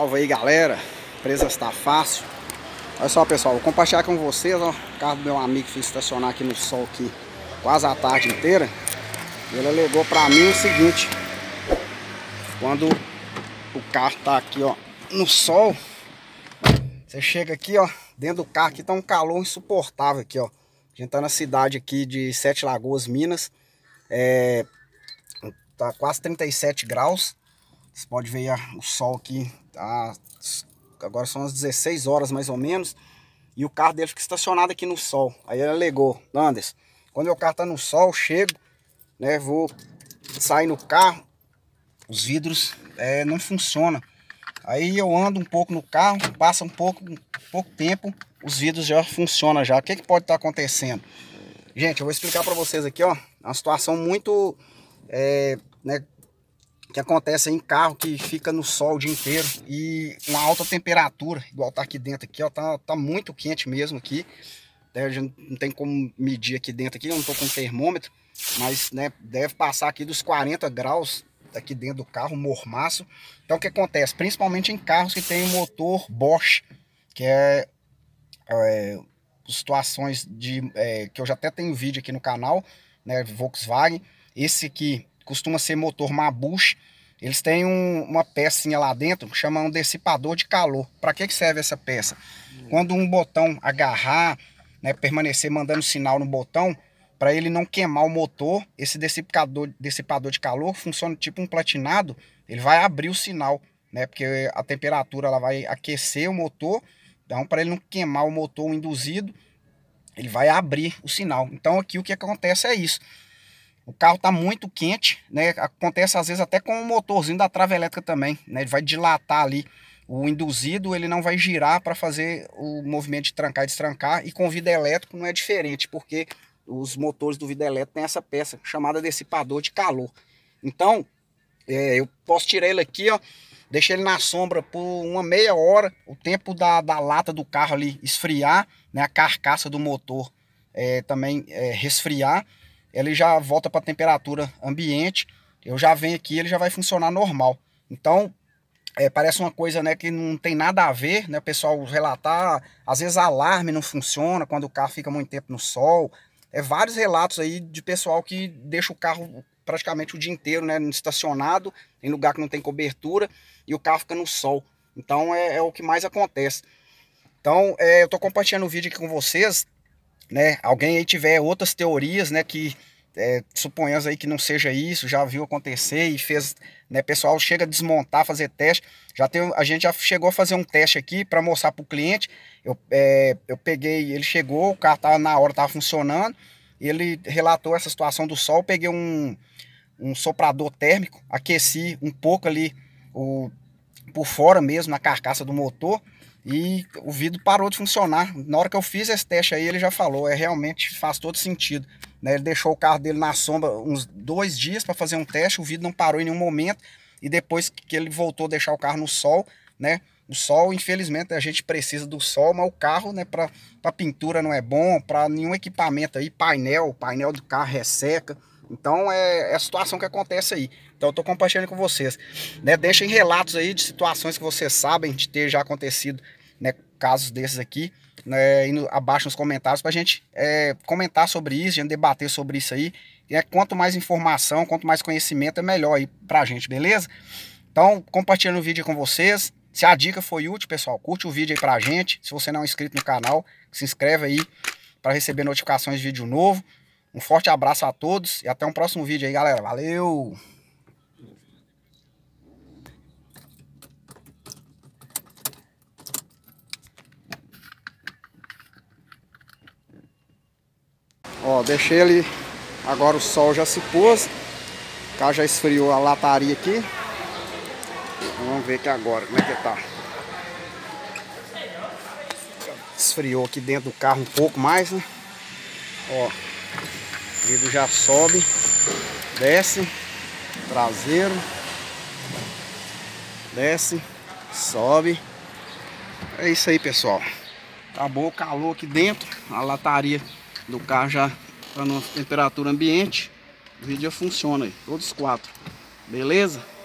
Salve aí galera, presa está fácil Olha só pessoal, vou compartilhar com vocês ó, O carro do meu amigo que fui estacionar aqui no sol aqui Quase a tarde inteira Ele alegou pra mim o seguinte Quando o carro tá aqui ó No sol Você chega aqui ó Dentro do carro aqui tá um calor insuportável aqui ó A gente tá na cidade aqui de Sete Lagoas, Minas É... Tá quase 37 graus você pode ver o sol aqui, tá? Agora são as 16 horas mais ou menos. E o carro dele fica estacionado aqui no sol. Aí ele alegou, Landers, quando meu carro tá no sol, chego, né? Vou sair no carro, os vidros é, não funcionam. Aí eu ando um pouco no carro, passa um pouco, pouco tempo, os vidros já funcionam já. O que, que pode estar tá acontecendo? Gente, eu vou explicar para vocês aqui, ó. Uma situação muito é, né, que acontece em carro que fica no sol o dia inteiro e uma alta temperatura, igual tá aqui dentro aqui, ó, tá, tá muito quente mesmo aqui. A gente não tem como medir aqui dentro aqui, eu não tô com termômetro, mas né, deve passar aqui dos 40 graus aqui dentro do carro, mormaço. Então o que acontece? Principalmente em carros que tem motor Bosch, que é, é situações de é, que eu já até tenho vídeo aqui no canal, né, Volkswagen. Esse aqui costuma ser motor Mabush. Eles têm um, uma pecinha lá dentro que chama um dissipador de calor. Para que, que serve essa peça? Quando um botão agarrar, né, permanecer mandando sinal no botão, para ele não queimar o motor, esse dissipador, dissipador de calor funciona tipo um platinado, ele vai abrir o sinal, né, porque a temperatura ela vai aquecer o motor, então para ele não queimar o motor induzido, ele vai abrir o sinal. Então aqui o que acontece é isso. O carro está muito quente, né? Acontece às vezes até com o motorzinho da trava elétrica também, né? Ele vai dilatar ali o induzido, ele não vai girar para fazer o movimento de trancar e destrancar. E com o vida elétrico não é diferente, porque os motores do vida elétrico têm essa peça chamada dissipador de calor. Então, é, eu posso tirar ele aqui, ó, deixar ele na sombra por uma meia hora, o tempo da, da lata do carro ali esfriar, né? A carcaça do motor é, também é, resfriar ele já volta para a temperatura ambiente. Eu já venho aqui, ele já vai funcionar normal. Então, é, parece uma coisa né, que não tem nada a ver, né? O pessoal relatar, às vezes alarme não funciona quando o carro fica muito tempo no sol. É vários relatos aí de pessoal que deixa o carro praticamente o dia inteiro, né, estacionado em lugar que não tem cobertura e o carro fica no sol. Então é, é o que mais acontece. Então é, eu estou compartilhando o vídeo aqui com vocês né? Alguém aí tiver outras teorias, né? Que é, suponhamos aí que não seja isso, já viu acontecer e fez, né? Pessoal chega a desmontar, fazer teste. Já tem, a gente já chegou a fazer um teste aqui para mostrar para o cliente. Eu, é, eu peguei, ele chegou, o carro tava, na hora tava funcionando. Ele relatou essa situação do sol. Eu peguei um, um soprador térmico, aqueci um pouco ali o por fora mesmo, na carcaça do motor, e o vidro parou de funcionar. Na hora que eu fiz esse teste aí, ele já falou, é realmente faz todo sentido. Né? Ele deixou o carro dele na sombra uns dois dias para fazer um teste, o vidro não parou em nenhum momento, e depois que ele voltou a deixar o carro no sol, né? O sol, infelizmente, a gente precisa do sol, mas o carro, né, para pintura não é bom, para nenhum equipamento aí, painel, painel do carro resseca. Então é, é a situação que acontece aí. Então eu tô compartilhando com vocês. Né? Deixem relatos aí de situações que vocês sabem de ter já acontecido, né? Casos desses aqui, né? No, abaixo nos comentários pra gente é, comentar sobre isso, a gente debater sobre isso aí. E, é, Quanto mais informação, quanto mais conhecimento, é melhor aí pra gente, beleza? Então, compartilhando o vídeo com vocês. Se a dica foi útil, pessoal, curte o vídeo aí pra gente. Se você não é inscrito no canal, se inscreve aí para receber notificações de vídeo novo. Um forte abraço a todos e até um próximo vídeo aí, galera. Valeu! Ó, deixei ele, agora o sol já se pôs, carro já esfriou a lataria aqui. Então, vamos ver aqui agora como é que tá. Esfriou aqui dentro do carro um pouco mais, né? Ó, o vidro já sobe, desce, traseiro, desce, sobe. É isso aí, pessoal. Acabou o calor aqui dentro, a lataria do carro já está numa temperatura ambiente. O vídeo já funciona aí, todos quatro. Beleza?